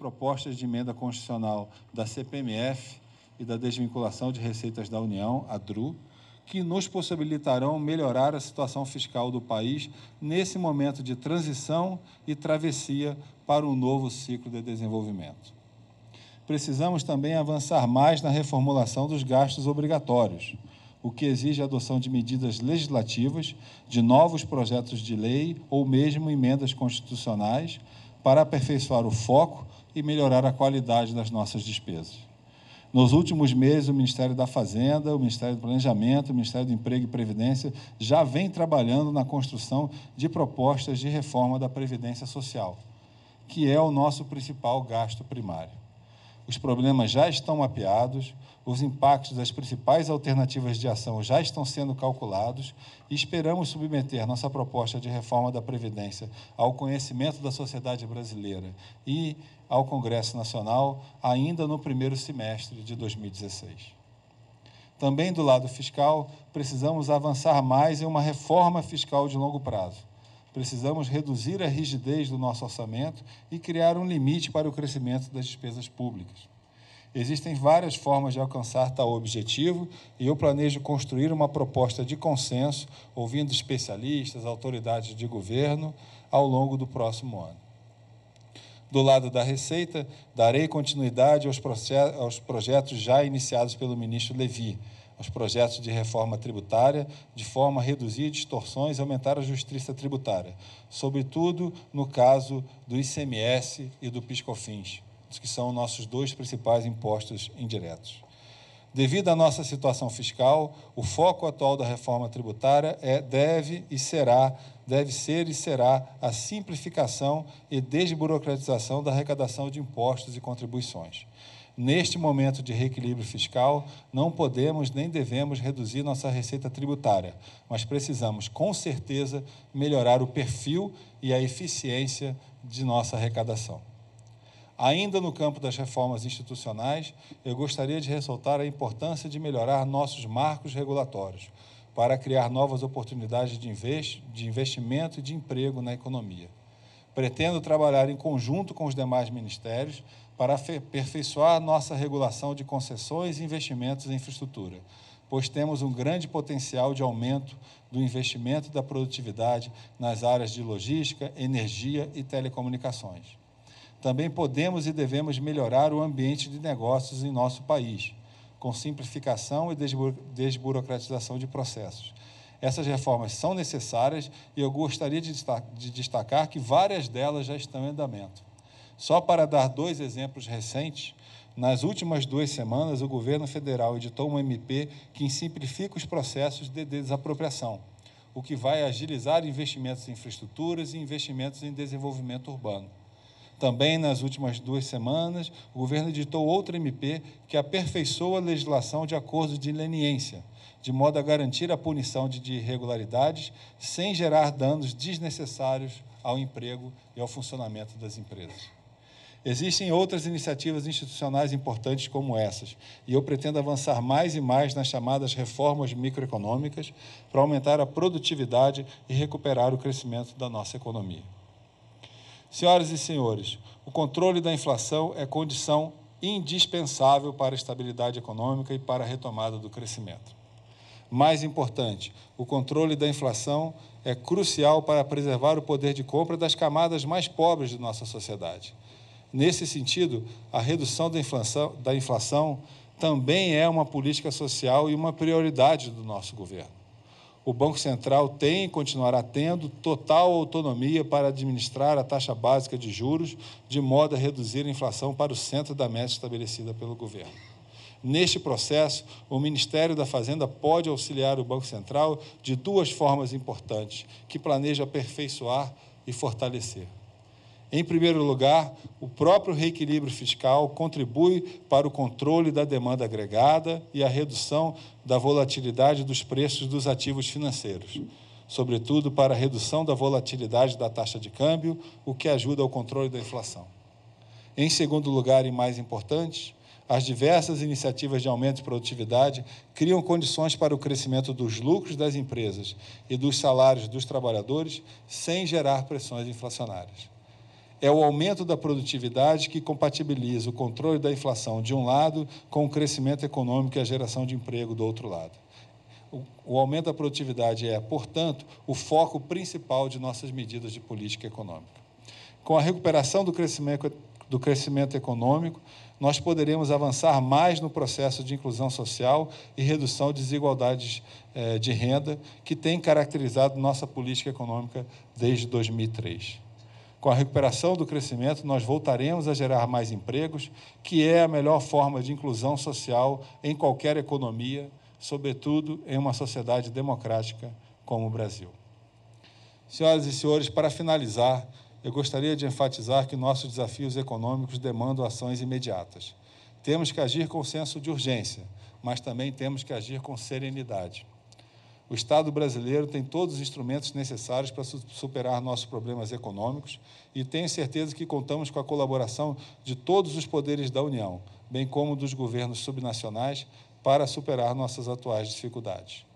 propostas de emenda constitucional da CPMF e da desvinculação de receitas da União, a DRU, que nos possibilitarão melhorar a situação fiscal do país nesse momento de transição e travessia para um novo ciclo de desenvolvimento. Precisamos também avançar mais na reformulação dos gastos obrigatórios, o que exige a adoção de medidas legislativas, de novos projetos de lei ou mesmo emendas constitucionais para aperfeiçoar o foco e melhorar a qualidade das nossas despesas. Nos últimos meses, o Ministério da Fazenda, o Ministério do Planejamento, o Ministério do Emprego e Previdência já vem trabalhando na construção de propostas de reforma da Previdência Social, que é o nosso principal gasto primário. Os problemas já estão mapeados, os impactos das principais alternativas de ação já estão sendo calculados e esperamos submeter nossa proposta de reforma da Previdência ao conhecimento da sociedade brasileira e ao Congresso Nacional ainda no primeiro semestre de 2016. Também do lado fiscal, precisamos avançar mais em uma reforma fiscal de longo prazo. Precisamos reduzir a rigidez do nosso orçamento e criar um limite para o crescimento das despesas públicas. Existem várias formas de alcançar tal objetivo e eu planejo construir uma proposta de consenso, ouvindo especialistas, autoridades de governo, ao longo do próximo ano. Do lado da Receita, darei continuidade aos, aos projetos já iniciados pelo ministro Levi, aos projetos de reforma tributária, de forma a reduzir distorções e aumentar a justiça tributária, sobretudo no caso do ICMS e do PiscoFins, que são nossos dois principais impostos indiretos. Devido à nossa situação fiscal, o foco atual da reforma tributária é deve e será, deve ser e será a simplificação e desburocratização da arrecadação de impostos e contribuições. Neste momento de reequilíbrio fiscal, não podemos nem devemos reduzir nossa receita tributária, mas precisamos, com certeza, melhorar o perfil e a eficiência de nossa arrecadação. Ainda no campo das reformas institucionais, eu gostaria de ressaltar a importância de melhorar nossos marcos regulatórios para criar novas oportunidades de investimento e de emprego na economia. Pretendo trabalhar em conjunto com os demais ministérios para aperfeiçoar nossa regulação de concessões e investimentos em infraestrutura, pois temos um grande potencial de aumento do investimento e da produtividade nas áreas de logística, energia e telecomunicações. Também podemos e devemos melhorar o ambiente de negócios em nosso país, com simplificação e desburocratização de processos. Essas reformas são necessárias e eu gostaria de destacar que várias delas já estão em andamento. Só para dar dois exemplos recentes, nas últimas duas semanas, o governo federal editou uma MP que simplifica os processos de desapropriação, o que vai agilizar investimentos em infraestruturas e investimentos em desenvolvimento urbano. Também, nas últimas duas semanas, o governo editou outra MP que aperfeiçoa a legislação de acordo de leniência, de modo a garantir a punição de irregularidades sem gerar danos desnecessários ao emprego e ao funcionamento das empresas. Existem outras iniciativas institucionais importantes como essas, e eu pretendo avançar mais e mais nas chamadas reformas microeconômicas para aumentar a produtividade e recuperar o crescimento da nossa economia. Senhoras e senhores, o controle da inflação é condição indispensável para a estabilidade econômica e para a retomada do crescimento. Mais importante, o controle da inflação é crucial para preservar o poder de compra das camadas mais pobres de nossa sociedade. Nesse sentido, a redução da inflação, da inflação também é uma política social e uma prioridade do nosso governo o Banco Central tem e continuará tendo total autonomia para administrar a taxa básica de juros, de modo a reduzir a inflação para o centro da meta estabelecida pelo governo. Neste processo, o Ministério da Fazenda pode auxiliar o Banco Central de duas formas importantes, que planeja aperfeiçoar e fortalecer. Em primeiro lugar, o próprio reequilíbrio fiscal contribui para o controle da demanda agregada e a redução da volatilidade dos preços dos ativos financeiros, sobretudo para a redução da volatilidade da taxa de câmbio, o que ajuda ao controle da inflação. Em segundo lugar, e mais importante, as diversas iniciativas de aumento de produtividade criam condições para o crescimento dos lucros das empresas e dos salários dos trabalhadores sem gerar pressões inflacionárias é o aumento da produtividade que compatibiliza o controle da inflação de um lado com o crescimento econômico e a geração de emprego do outro lado. O aumento da produtividade é, portanto, o foco principal de nossas medidas de política econômica. Com a recuperação do crescimento, do crescimento econômico, nós poderemos avançar mais no processo de inclusão social e redução de desigualdades eh, de renda que tem caracterizado nossa política econômica desde 2003. Com a recuperação do crescimento, nós voltaremos a gerar mais empregos, que é a melhor forma de inclusão social em qualquer economia, sobretudo em uma sociedade democrática como o Brasil. Senhoras e senhores, para finalizar, eu gostaria de enfatizar que nossos desafios econômicos demandam ações imediatas. Temos que agir com senso de urgência, mas também temos que agir com serenidade. O Estado brasileiro tem todos os instrumentos necessários para superar nossos problemas econômicos e tenho certeza que contamos com a colaboração de todos os poderes da União, bem como dos governos subnacionais, para superar nossas atuais dificuldades.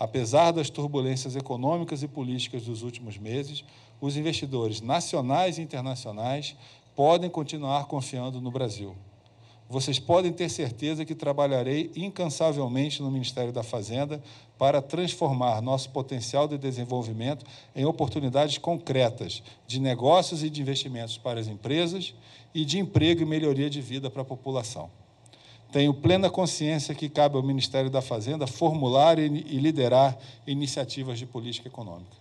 Apesar das turbulências econômicas e políticas dos últimos meses, os investidores nacionais e internacionais podem continuar confiando no Brasil vocês podem ter certeza que trabalharei incansavelmente no Ministério da Fazenda para transformar nosso potencial de desenvolvimento em oportunidades concretas de negócios e de investimentos para as empresas e de emprego e melhoria de vida para a população. Tenho plena consciência que cabe ao Ministério da Fazenda formular e liderar iniciativas de política econômica.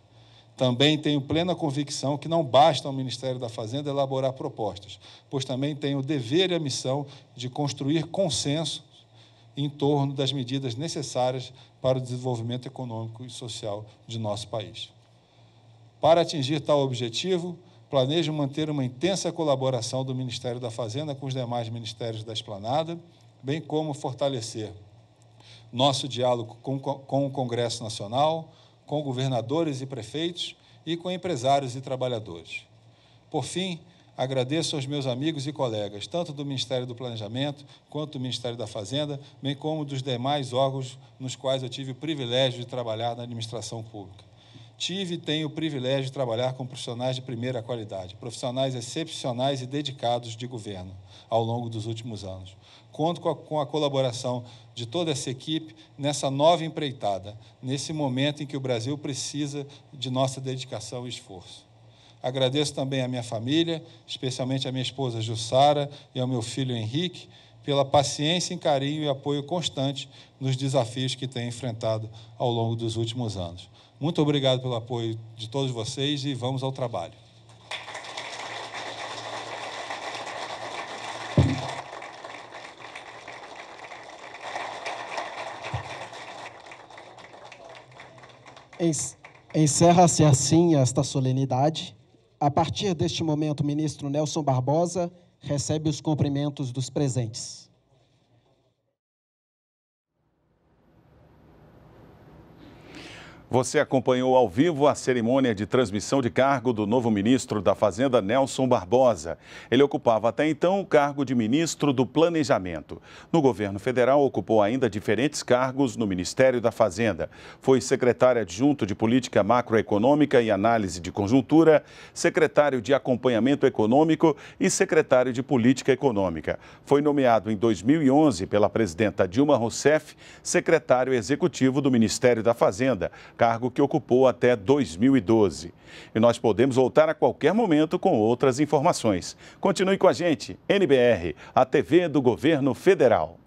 Também tenho plena convicção que não basta ao Ministério da Fazenda elaborar propostas, pois também tenho o dever e a missão de construir consenso em torno das medidas necessárias para o desenvolvimento econômico e social de nosso país. Para atingir tal objetivo, planejo manter uma intensa colaboração do Ministério da Fazenda com os demais ministérios da Esplanada, bem como fortalecer nosso diálogo com, com o Congresso Nacional, com governadores e prefeitos e com empresários e trabalhadores. Por fim, agradeço aos meus amigos e colegas, tanto do Ministério do Planejamento quanto do Ministério da Fazenda, bem como dos demais órgãos nos quais eu tive o privilégio de trabalhar na administração pública. Tive e tenho o privilégio de trabalhar com profissionais de primeira qualidade, profissionais excepcionais e dedicados de governo ao longo dos últimos anos. Conto com a, com a colaboração de toda essa equipe nessa nova empreitada, nesse momento em que o Brasil precisa de nossa dedicação e esforço. Agradeço também à minha família, especialmente à minha esposa Jussara e ao meu filho Henrique, pela paciência, carinho e apoio constante nos desafios que tem enfrentado ao longo dos últimos anos. Muito obrigado pelo apoio de todos vocês e vamos ao trabalho. Encerra-se assim esta solenidade. A partir deste momento, o ministro Nelson Barbosa recebe os cumprimentos dos presentes. Você acompanhou ao vivo a cerimônia de transmissão de cargo do novo ministro da Fazenda, Nelson Barbosa. Ele ocupava até então o cargo de ministro do Planejamento. No governo federal, ocupou ainda diferentes cargos no Ministério da Fazenda. Foi secretário adjunto de Política Macroeconômica e Análise de Conjuntura, secretário de Acompanhamento Econômico e secretário de Política Econômica. Foi nomeado em 2011 pela presidenta Dilma Rousseff secretário executivo do Ministério da Fazenda cargo que ocupou até 2012. E nós podemos voltar a qualquer momento com outras informações. Continue com a gente, NBR, a TV do Governo Federal.